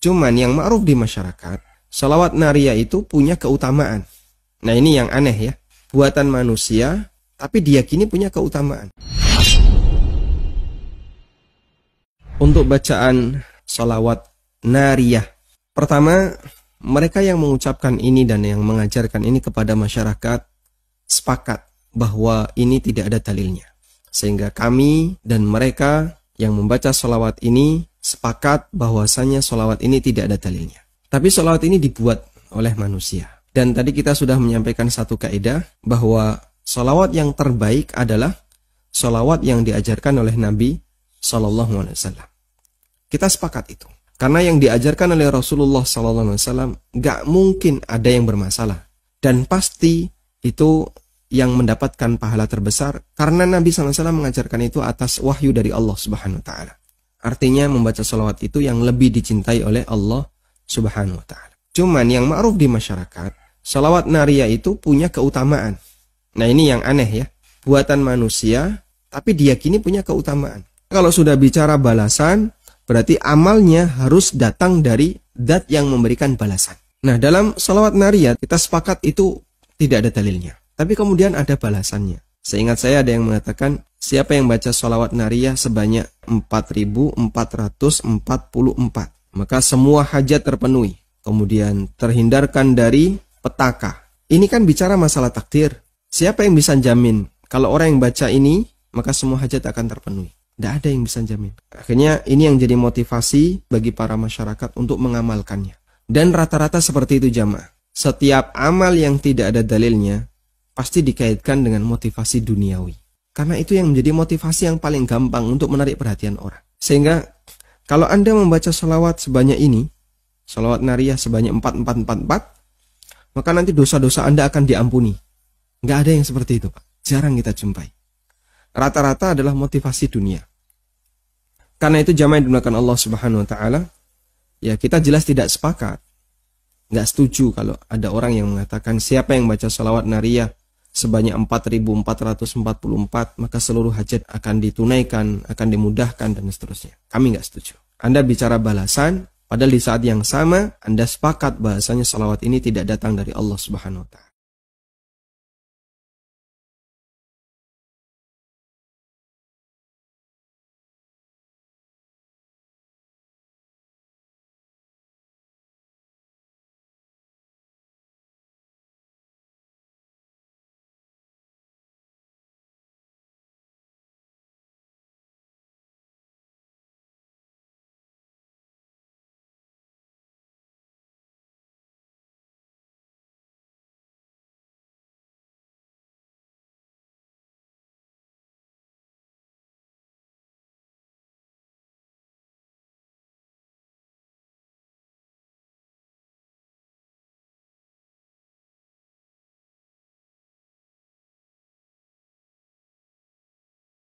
Cuman yang ma'ruf di masyarakat, salawat naria itu punya keutamaan. Nah ini yang aneh ya. Buatan manusia, tapi diyakini punya keutamaan. Untuk bacaan salawat nariyah. Pertama, mereka yang mengucapkan ini dan yang mengajarkan ini kepada masyarakat sepakat bahwa ini tidak ada dalilnya. Sehingga kami dan mereka yang membaca salawat ini sepakat bahwasanya solawat ini tidak ada dalilnya. Tapi solawat ini dibuat oleh manusia. Dan tadi kita sudah menyampaikan satu kaidah bahwa solawat yang terbaik adalah solawat yang diajarkan oleh Nabi Shallallahu Alaihi Wasallam. Kita sepakat itu. Karena yang diajarkan oleh Rasulullah Shallallahu Alaihi Wasallam nggak mungkin ada yang bermasalah dan pasti itu yang mendapatkan pahala terbesar karena Nabi SAW mengajarkan itu atas wahyu dari Allah Subhanahu Wa Taala. Artinya membaca salawat itu yang lebih dicintai oleh Allah Subhanahu wa taala. Cuman yang ma'ruf di masyarakat, salawat naria itu punya keutamaan. Nah, ini yang aneh ya. Buatan manusia tapi diyakini punya keutamaan. Kalau sudah bicara balasan, berarti amalnya harus datang dari dat yang memberikan balasan. Nah, dalam salawat naria kita sepakat itu tidak ada dalilnya. Tapi kemudian ada balasannya. Seingat saya ada yang mengatakan, siapa yang baca salawat naria sebanyak 4444. Maka semua hajat terpenuhi. Kemudian terhindarkan dari petaka. Ini kan bicara masalah takdir. Siapa yang bisa jamin? Kalau orang yang baca ini, maka semua hajat akan terpenuhi. Tidak ada yang bisa jamin. Akhirnya ini yang jadi motivasi bagi para masyarakat untuk mengamalkannya. Dan rata-rata seperti itu jamaah. Setiap amal yang tidak ada dalilnya, pasti dikaitkan dengan motivasi duniawi. Karena itu yang menjadi motivasi yang paling gampang untuk menarik perhatian orang. Sehingga kalau Anda membaca salawat sebanyak ini, salawat nariyah sebanyak 4444, maka nanti dosa-dosa Anda akan diampuni. Nggak ada yang seperti itu, Pak. Jarang kita jumpai. Rata-rata adalah motivasi dunia. Karena itu jamaah digunakan Allah Subhanahu wa taala, ya kita jelas tidak sepakat. Nggak setuju kalau ada orang yang mengatakan siapa yang baca salawat nariyah sebanyak 4444 maka seluruh hajat akan ditunaikan, akan dimudahkan dan seterusnya. Kami nggak setuju. Anda bicara balasan, padahal di saat yang sama Anda sepakat bahasanya salawat ini tidak datang dari Allah Subhanahu wa taala.